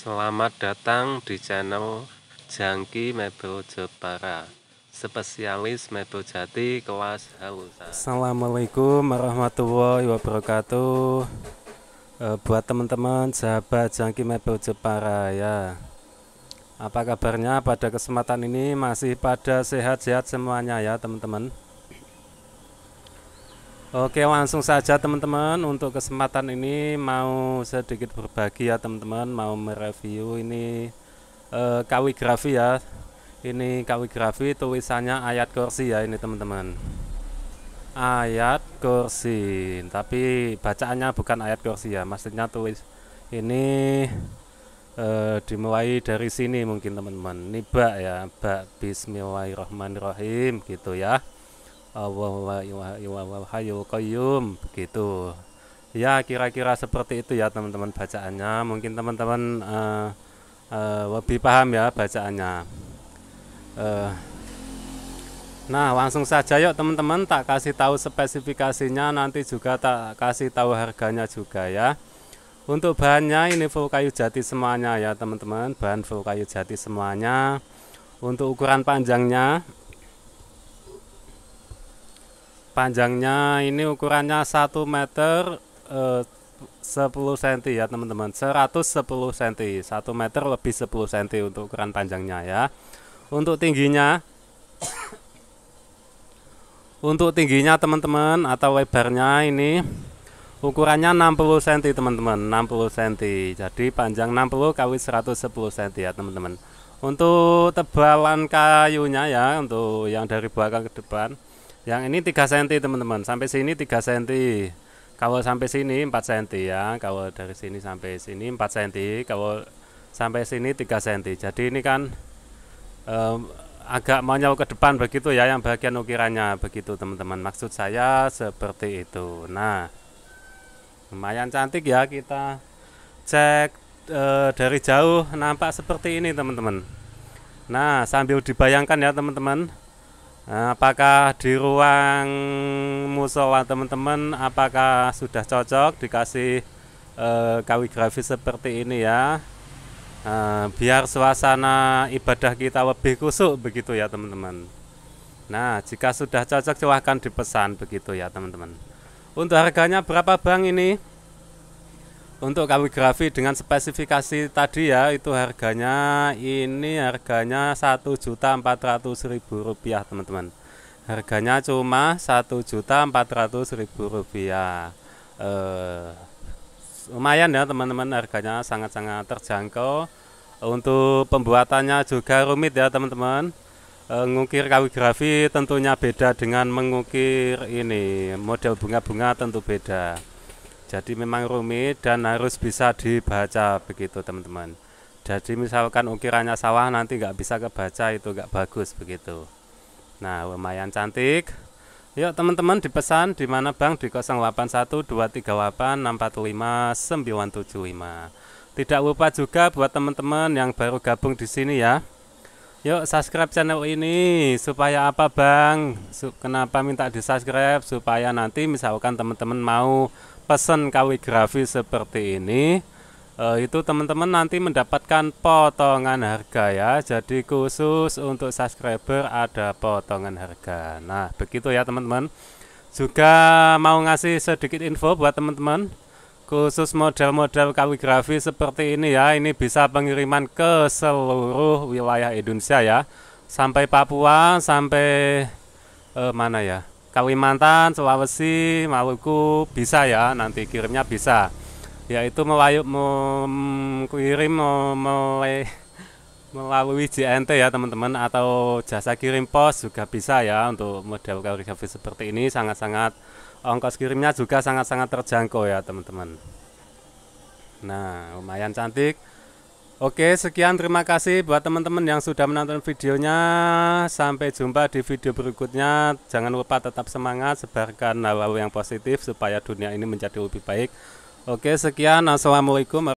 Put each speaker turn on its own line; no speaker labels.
Selamat datang di channel Jangki Mebel Jepara Spesialis Mebel Jati kelas halusan Assalamualaikum warahmatullahi wabarakatuh eh, Buat teman-teman sahabat Jangki Mebel Jepara ya Apa kabarnya pada kesempatan ini masih pada sehat-sehat semuanya ya teman-teman Oke, langsung saja teman-teman untuk kesempatan ini mau sedikit berbagi ya teman-teman, mau mereview ini eh, kawigrafi ya. Ini kawigrafi tulisannya ayat kursi ya ini teman-teman. Ayat kursi, tapi bacaannya bukan ayat kursi ya, maksudnya tulis ini eh, dimulai dari sini mungkin teman-teman. Niba ya, bak bismillahirrahmanirrahim gitu ya. Allah Hayyul Qayyum begitu ya kira-kira seperti itu ya teman-teman bacaannya mungkin teman-teman uh, uh, lebih paham ya bacaannya uh, nah langsung saja yuk teman-teman tak kasih tahu spesifikasinya nanti juga tak kasih tahu harganya juga ya untuk bahannya ini full kayu jati semuanya ya teman-teman bahan full kayu jati semuanya untuk ukuran panjangnya panjangnya ini ukurannya 1 meter eh, 10 cm ya teman-teman 110 cm 1 meter lebih 10 cm untuk ukuran panjangnya ya untuk tingginya untuk tingginya teman-teman atau lebarnya ini ukurannya 60 cm teman-teman 60 cm jadi panjang 60 kali 110 cm ya teman-teman untuk tebalan kayunya ya untuk yang dari belakang ke depan yang ini 3 cm teman-teman sampai sini 3 cm kalau sampai sini 4 cm ya kalau dari sini sampai sini 4 cm kalau sampai sini 3 cm jadi ini kan um, agak menyau ke depan begitu ya yang bagian ukirannya begitu teman-teman maksud saya seperti itu nah lumayan cantik ya kita cek e, dari jauh nampak seperti ini teman-teman nah sambil dibayangkan ya teman-teman apakah di ruang musola teman-teman apakah sudah cocok dikasih eh, kawigrafi seperti ini ya eh, biar suasana ibadah kita lebih kusuk begitu ya teman-teman nah jika sudah cocok silahkan dipesan begitu ya teman-teman untuk harganya berapa bang ini untuk kaligrafi dengan spesifikasi tadi ya itu harganya ini harganya Rp1.400.000 teman-teman harganya cuma Rp1.400.000 eh, lumayan ya teman-teman harganya sangat-sangat terjangkau untuk pembuatannya juga rumit ya teman-teman mengukir eh, -teman. kaligrafi tentunya beda dengan mengukir ini model bunga-bunga tentu beda jadi memang rumit dan harus bisa dibaca begitu teman-teman. Jadi misalkan ukirannya sawah nanti nggak bisa kebaca itu nggak bagus begitu. Nah lumayan cantik. Yuk teman-teman dipesan di mana bang di 081238645975. Tidak lupa juga buat teman-teman yang baru gabung di sini ya. Yuk subscribe channel ini supaya apa bang? Kenapa minta di subscribe supaya nanti misalkan teman-teman mau pesan kaligrafi seperti ini e, itu teman-teman nanti mendapatkan potongan harga ya jadi khusus untuk subscriber ada potongan harga nah begitu ya teman-teman juga mau ngasih sedikit info buat teman-teman khusus model-model kaligrafi seperti ini ya ini bisa pengiriman ke seluruh wilayah Indonesia ya sampai Papua sampai eh, mana ya Kalimantan, Sulawesi, Maluku bisa ya nanti kirimnya bisa. Yaitu melayu, mengirim mulai melalui JNT ya teman-teman atau jasa kirim pos juga bisa ya untuk model kaligrafi seperti ini sangat-sangat ongkos kirimnya juga sangat-sangat terjangkau ya teman-teman. Nah, lumayan cantik. Oke, sekian terima kasih buat teman-teman yang sudah menonton videonya. Sampai jumpa di video berikutnya. Jangan lupa tetap semangat, sebarkan hal-hal yang positif supaya dunia ini menjadi lebih baik. Oke, sekian. Assalamualaikum.